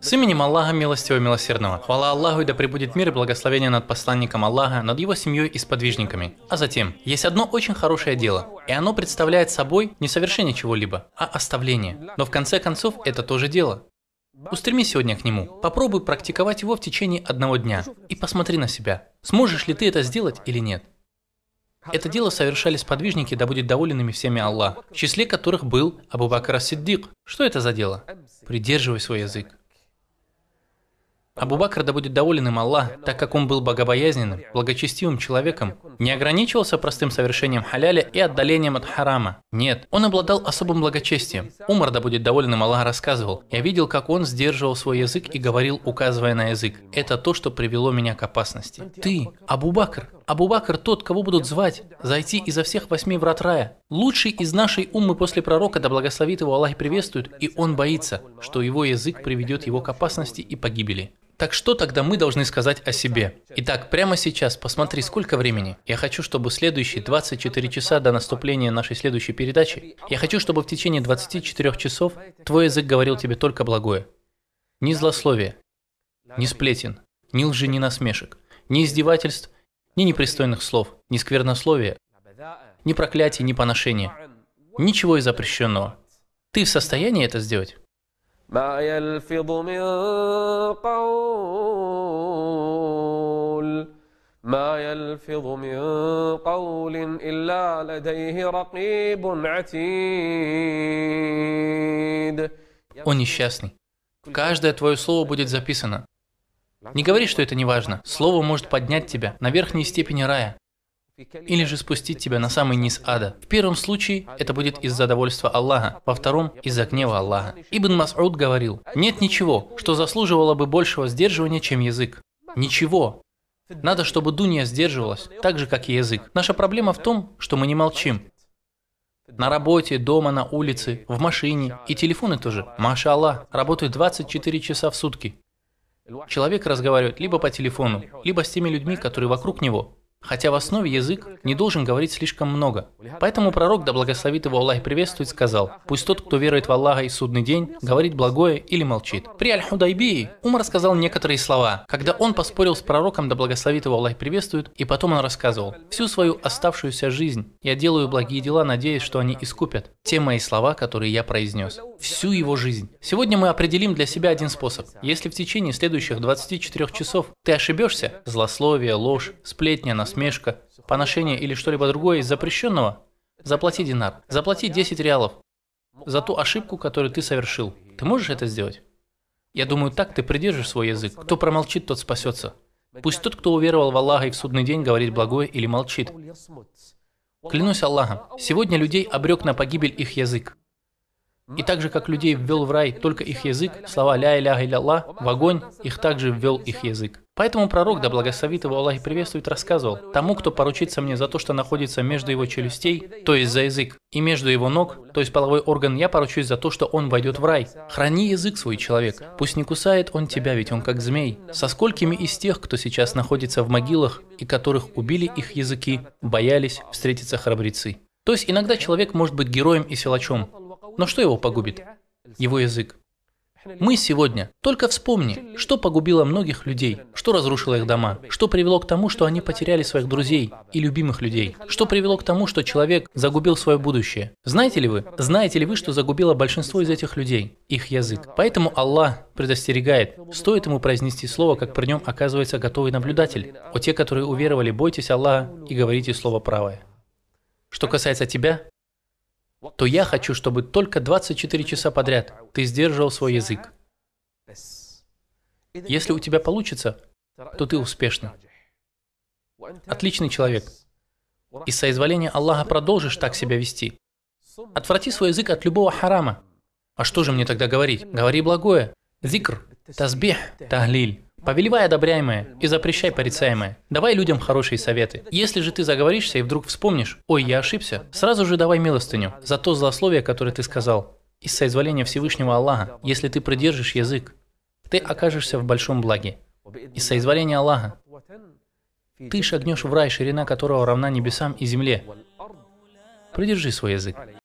С именем Аллаха Милостивого Милосердного. Хвала Аллаху и да пребудет мир и благословение над посланником Аллаха, над его семьей и сподвижниками. А затем, есть одно очень хорошее дело, и оно представляет собой не совершение чего-либо, а оставление. Но в конце концов, это тоже дело. Устреми сегодня к нему, попробуй практиковать его в течение одного дня и посмотри на себя, сможешь ли ты это сделать или нет. Это дело совершали сподвижники, да будет доволен ими всеми Аллах, в числе которых был Абу Бакр Ас-Сиддик. Что это за дело? Придерживай свой язык. Абу Бакр, да будет доволен им Аллах, так как он был богобоязненным, благочестивым человеком, не ограничивался простым совершением халяля и отдалением от харама. Нет, он обладал особым благочестием. Умар, да будет доволен им Аллах, рассказывал, «Я видел, как он сдерживал свой язык и говорил, указывая на язык. Это то, что привело меня к опасности». Ты, Абу Бакр, Абу-Бакр тот, кого будут звать, зайти изо всех восьми врат рая. Лучший из нашей уммы после пророка, да благословит его Аллах и приветствует, и он боится, что его язык приведет его к опасности и погибели. Так что тогда мы должны сказать о себе? Итак, прямо сейчас, посмотри, сколько времени. Я хочу, чтобы следующие 24 часа до наступления нашей следующей передачи, я хочу, чтобы в течение 24 часов твой язык говорил тебе только благое. Ни злословия, ни сплетен, ни лжи, ни насмешек, ни издевательств, ни непристойных слов, ни сквернословия, ни проклятий, ни поношения. Ничего из запрещенного. Ты в состоянии это сделать? Он несчастный. Каждое твое слово будет записано. Не говори, что это не важно. Слово может поднять тебя на верхние степени рая или же спустить тебя на самый низ ада. В первом случае это будет из-за довольства Аллаха, во втором – из-за гнева Аллаха. Ибн Мас'уд говорил, нет ничего, что заслуживало бы большего сдерживания, чем язык. Ничего. Надо, чтобы Дуния сдерживалась, так же, как и язык. Наша проблема в том, что мы не молчим. На работе, дома, на улице, в машине. И телефоны тоже. Маша Аллах, работают 24 часа в сутки. Человек разговаривает либо по телефону, либо с теми людьми, которые вокруг него. Хотя в основе язык не должен говорить слишком много. Поэтому пророк, да благословит его Аллах и приветствует, сказал, «Пусть тот, кто верует в Аллаха и судный день, говорит благое или молчит». При Аль-Худайбии Умар сказал некоторые слова, когда он поспорил с пророком, да благословит его Аллах и приветствует, и потом он рассказывал, «Всю свою оставшуюся жизнь я делаю благие дела, надеясь, что они искупят те мои слова, которые я произнес». Всю его жизнь. Сегодня мы определим для себя один способ. Если в течение следующих 24 часов ты ошибешься, злословие, ложь, сплетня, на насмешка, поношение или что-либо другое из запрещенного, заплати динар, заплати 10 реалов за ту ошибку, которую ты совершил. Ты можешь это сделать? Я думаю, так ты придержишь свой язык. Кто промолчит, тот спасется. Пусть тот, кто уверовал в Аллаха и в судный день, говорит благое или молчит. Клянусь Аллахом, сегодня людей обрек на погибель их язык. И так же, как людей ввел в рай только их язык, слова «ля иляха илля Аллах» в огонь, их также ввел их язык. Поэтому пророк, да благословит его Аллах и приветствует, рассказывал, тому, кто поручится мне за то, что находится между его челюстей, то есть за язык, и между его ног, то есть половой орган, я поручусь за то, что он войдет в рай. Храни язык свой, человек, пусть не кусает он тебя, ведь он как змей. Со сколькими из тех, кто сейчас находится в могилах, и которых убили их языки, боялись встретиться храбрецы. То есть иногда человек может быть героем и силачом, но что его погубит? Его язык. Мы сегодня. Только вспомни, что погубило многих людей, что разрушило их дома, что привело к тому, что они потеряли своих друзей и любимых людей, что привело к тому, что человек загубил свое будущее. Знаете ли вы, знаете ли вы, что загубило большинство из этих людей? Их язык. Поэтому Аллах предостерегает, стоит ему произнести слово, как при нем оказывается готовый наблюдатель. О те, которые уверовали, бойтесь Аллаха и говорите слово правое. Что касается тебя, то я хочу, чтобы только 24 часа подряд ты сдерживал свой язык. Если у тебя получится, то ты успешный. Отличный человек. И соизволения Аллаха продолжишь так себя вести. Отврати свой язык от любого харама. А что же мне тогда говорить? Говори благое. Зикр, тазбих, тахлиль. Повелевай одобряемое и запрещай порицаемое. Давай людям хорошие советы. Если же ты заговоришься и вдруг вспомнишь, ой, я ошибся, сразу же давай милостыню за то злословие, которое ты сказал. Из соизволения Всевышнего Аллаха, если ты придержишь язык, ты окажешься в большом благе. Из соизволения Аллаха, ты шагнешь в рай, ширина которого равна небесам и земле. Придержи свой язык.